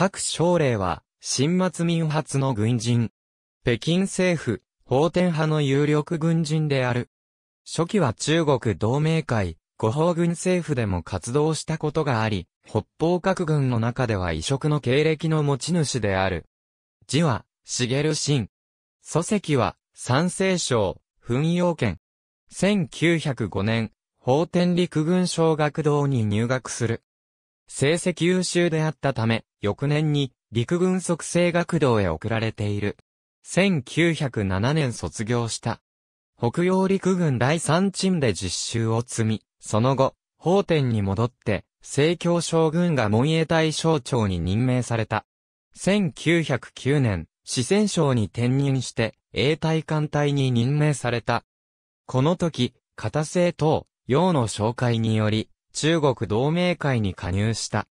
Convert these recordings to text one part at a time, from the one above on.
各省令は、新末民発の軍人。北京政府、法天派の有力軍人である。初期は中国同盟会、五方軍政府でも活動したことがあり、北方各軍の中では異色の経歴の持ち主である。字は、茂新。祖籍は、三聖省、奮陽県。1905年、法天陸軍小学堂に入学する。成績優秀であったため、翌年に陸軍即成学堂へ送られている。1907年卒業した。北洋陸軍第三チームで実習を積み、その後、法典に戻って、政教将軍が門衛隊省長に任命された。1909年、四川省に転任して、英隊艦隊に任命された。この時、片瀬等、洋の紹介により、中国同盟会に加入した。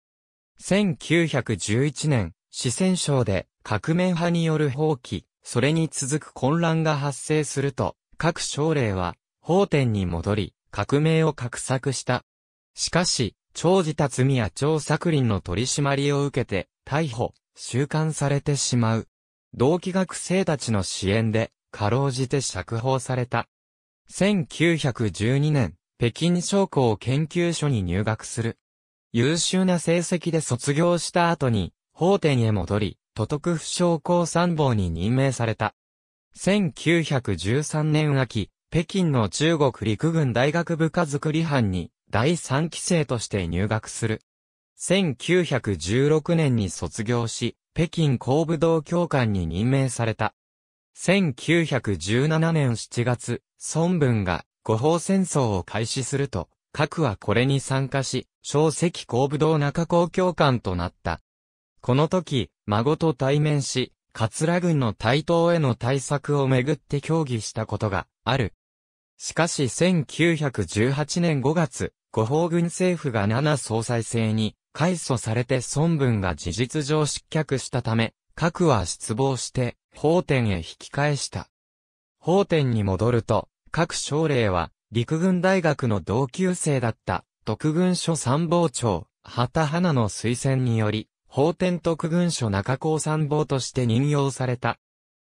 1911年、四川省で革命派による放棄、それに続く混乱が発生すると、各省令は、法典に戻り、革命を画策した。しかし、長治達美や張作林の取り締まりを受けて、逮捕、収監されてしまう。同期学生たちの支援で、かろうじて釈放された。1912年、北京商工研究所に入学する。優秀な成績で卒業した後に、法典へ戻り、都督府商工参謀に任命された。1913年秋、北京の中国陸軍大学部下作り班に第3期生として入学する。1916年に卒業し、北京工部道教官に任命された。1917年7月、孫文が五方戦争を開始すると、核はこれに参加し、小石甲武道中公共官となった。この時、孫と対面し、桂軍の台頭への対策をめぐって協議したことがある。しかし1918年5月、五方軍政府が7総裁制に、改組されて孫文が事実上失脚したため、核は失望して、法典へ引き返した。法典に戻ると、各省令は、陸軍大学の同級生だった、特軍所参謀長、畑花の推薦により、法典特軍所中高参謀として任用された。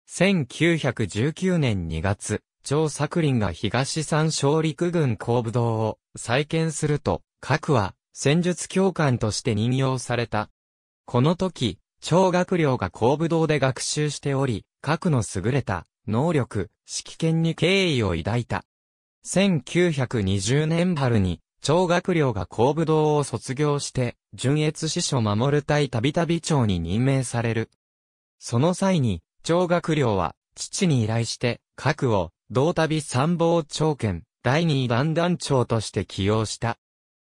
1919年2月、張作林が東三小陸軍後部堂を再建すると、核は戦術教官として任用された。この時、張学良が後部堂で学習しており、核の優れた能力、指揮権に敬意を抱いた。1920年春に、張学寮が工武堂を卒業して、純越師匠守る隊たびたび長に任命される。その際に、張学寮は、父に依頼して、核を、同旅参謀長兼、第二弾団長として起用した。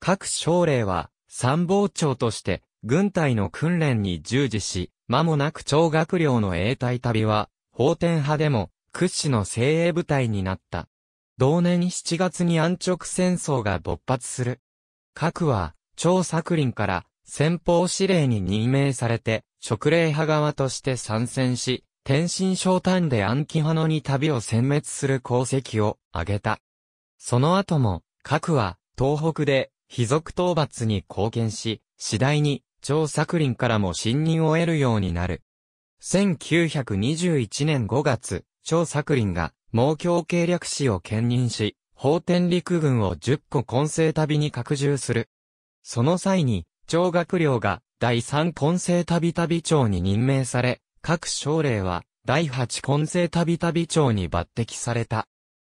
各省令は、参謀長として、軍隊の訓練に従事し、間もなく張学寮の永代旅は、法典派でも屈指の精鋭部隊になった。同年7月に安直戦争が勃発する。核は、張作林から先方司令に任命されて、直令派側として参戦し、天津小丹で暗記派のに旅を殲滅する功績を挙げた。その後も、核は、東北で、非属討伐に貢献し、次第に、張作林からも信任を得るようになる。1921年5月、張作林が、毛鏡計略士を兼任し、法天陸軍を10個混成旅に拡充する。その際に、張学良が第3混成旅旅長に任命され、各省令は第8混成旅旅長に抜擢された。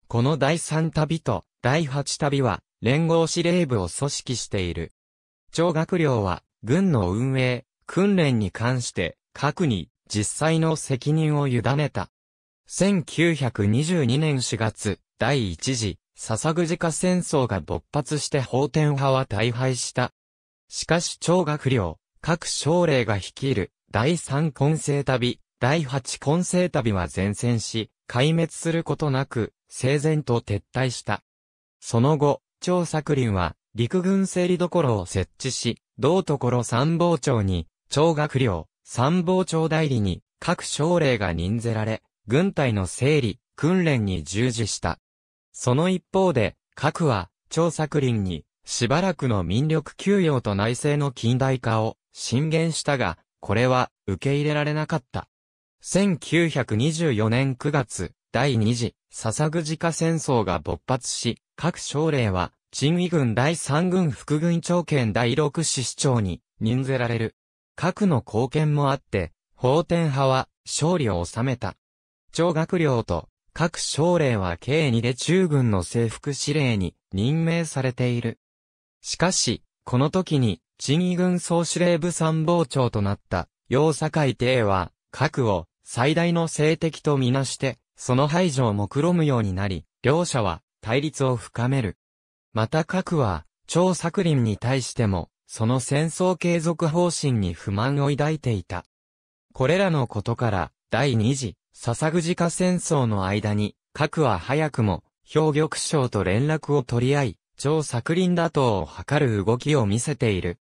この第3旅と第8旅は連合司令部を組織している。張学良は軍の運営、訓練に関して各に実際の責任を委ねた。1922年4月、第一次、笹ぐじか戦争が勃発して法天派は大敗した。しかし長学寮、良、各省令が率いる、第3混成旅、第8混成旅は前線し、壊滅することなく、整然と撤退した。その後、張作林は、陸軍整理所を設置し、同所参謀長に、張学良、参謀長代理に各省令が任ぜられ、軍隊の整理、訓練に従事した。その一方で、各は、張作林に、しばらくの民力給与と内政の近代化を進言したが、これは受け入れられなかった。1924年9月、第二次、笹ぐじか戦争が勃発し、各省令は、陳威軍第三軍副軍長兼第六師市長に任ぜられる。核の貢献もあって、法典派は勝利を収めた。長学領と各省令は計2で中軍の征服司令に任命されている。しかし、この時に、陳義軍総司令部参謀長となった、坂堺帝は、核を最大の政敵とみなして、その排除を目論むようになり、両者は対立を深める。また核は、張作林に対しても、その戦争継続方針に不満を抱いていた。これらのことから、第二次、笹久家戦争の間に、核は早くも、兵玉省と連絡を取り合い、超作林打倒を図る動きを見せている。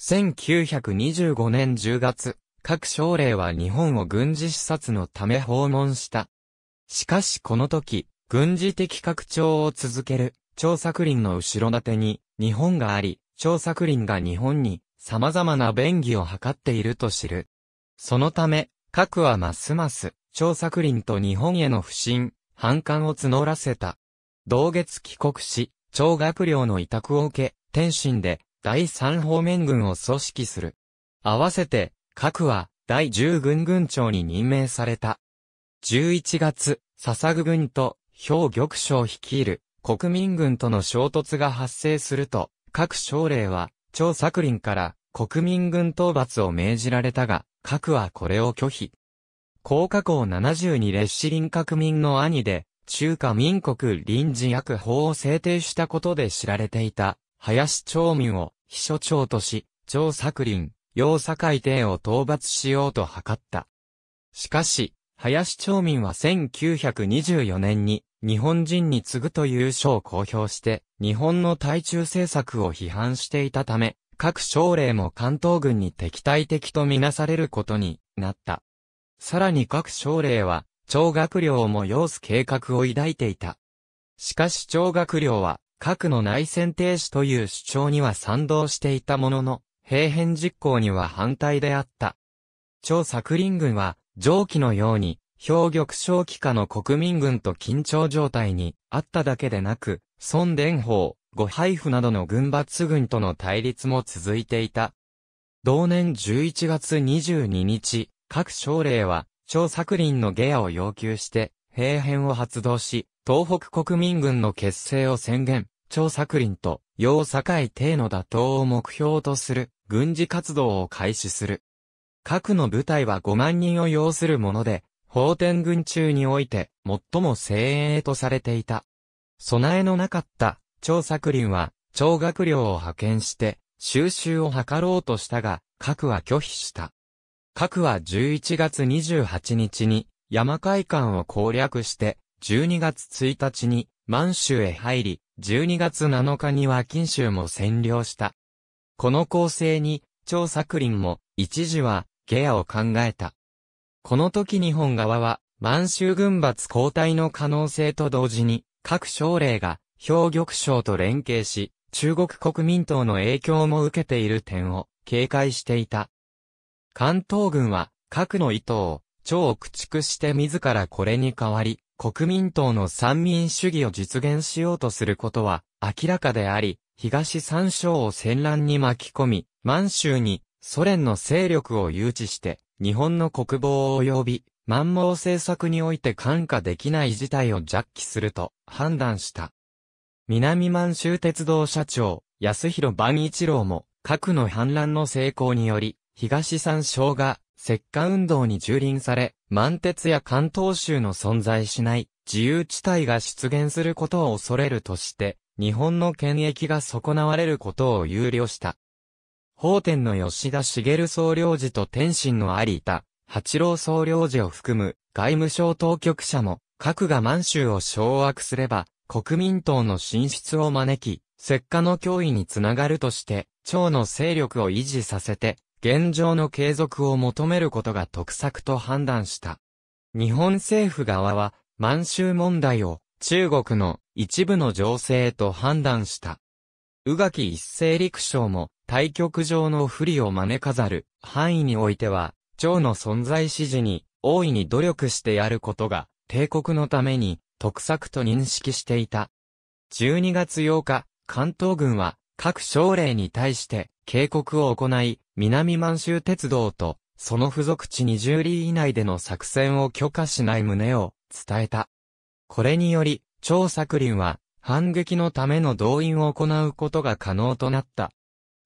1925年10月、各省令は日本を軍事視察のため訪問した。しかしこの時、軍事的拡張を続ける、超作林の後ろ盾に、日本があり、張作林が日本に様々な便宜を図っていると知る。そのため、核はますます、張作林と日本への不信、反感を募らせた。同月帰国し、張学寮の委託を受け、天津で第三方面軍を組織する。合わせて、核は第10軍軍長に任命された。11月、笹具軍と、兵玉将率いる国民軍との衝突が発生すると、各省令は、張作林から国民軍討伐を命じられたが、核はこれを拒否。高架校72列士林革民の兄で、中華民国臨時役法を制定したことで知られていた、林長民を秘書長とし、張作林、要楊堺帝を討伐しようと図った。しかし、林長民は1924年に日本人に次ぐという書を公表して、日本の対中政策を批判していたため、各省令も関東軍に敵対的とみなされることになった。さらに各省令は、張学良をも要す計画を抱いていた。しかし張学良は、核の内戦停止という主張には賛同していたものの、平変実行には反対であった。張作林軍は、上記のように、氷玉正規下の国民軍と緊張状態にあっただけでなく、孫伝法、ご配布などの軍閥軍との対立も続いていた。同年11月22日、各省令は、張作林の下野を要求して、兵編を発動し、東北国民軍の結成を宣言、張作林と、楊堺帝の打倒を目標とする、軍事活動を開始する。核の部隊は5万人を要するもので、法天軍中において、最も精鋭とされていた。備えのなかった、張作林は、張学寮を派遣して、収集を図ろうとしたが、核は拒否した。核は11月28日に、山海間を攻略して、12月1日に、満州へ入り、12月7日には金州も占領した。この構成に、張作林も、一時は、ゲアを考えた。この時日本側は、満州軍閥交代の可能性と同時に、各省令が、兵玉省と連携し、中国国民党の影響も受けている点を、警戒していた。関東軍は、核の意図を、超駆逐して自らこれに代わり、国民党の三民主義を実現しようとすることは、明らかであり、東三省を戦乱に巻き込み、満州に、ソ連の勢力を誘致して、日本の国防及び、満蒙政策において感化できない事態を弱気すると判断した。南満州鉄道社長、安弘万一郎も、核の反乱の成功により、東山省が、石化運動に蹂躙され、満鉄や関東州の存在しない自由地帯が出現することを恐れるとして、日本の権益が損なわれることを憂慮した。法天の吉田茂総領事と天津の有田、八郎総領事を含む外務省当局者も、核が満州を掌握すれば、国民党の進出を招き、石化の脅威につながるとして、朝の勢力を維持させて、現状の継続を求めることが得策と判断した。日本政府側は、満州問題を中国の一部の情勢と判断した。宇垣一斉陸将も対局上の不利を招かざる範囲においては、長の存在指示に大いに努力してやることが、帝国のために得策と認識していた。12月8日、関東軍は各省令に対して警告を行い、南満州鉄道とその付属地20里以内での作戦を許可しない旨を伝えた。これにより、張作林は反撃のための動員を行うことが可能となった。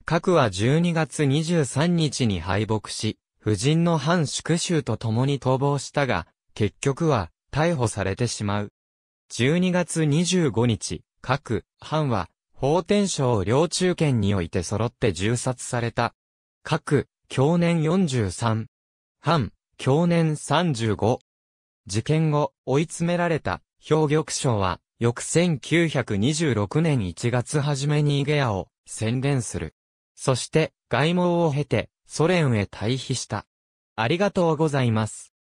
核は12月23日に敗北し、夫人の反宿州と共に逃亡したが、結局は逮捕されてしまう。12月25日、各、藩は、法天省領中県において揃って銃殺された。各、去年43。藩、去年35。事件後、追い詰められた、兵玉省は、翌1926年1月初めにイゲアを、宣伝する。そして、外務を経て、ソ連へ退避した。ありがとうございます。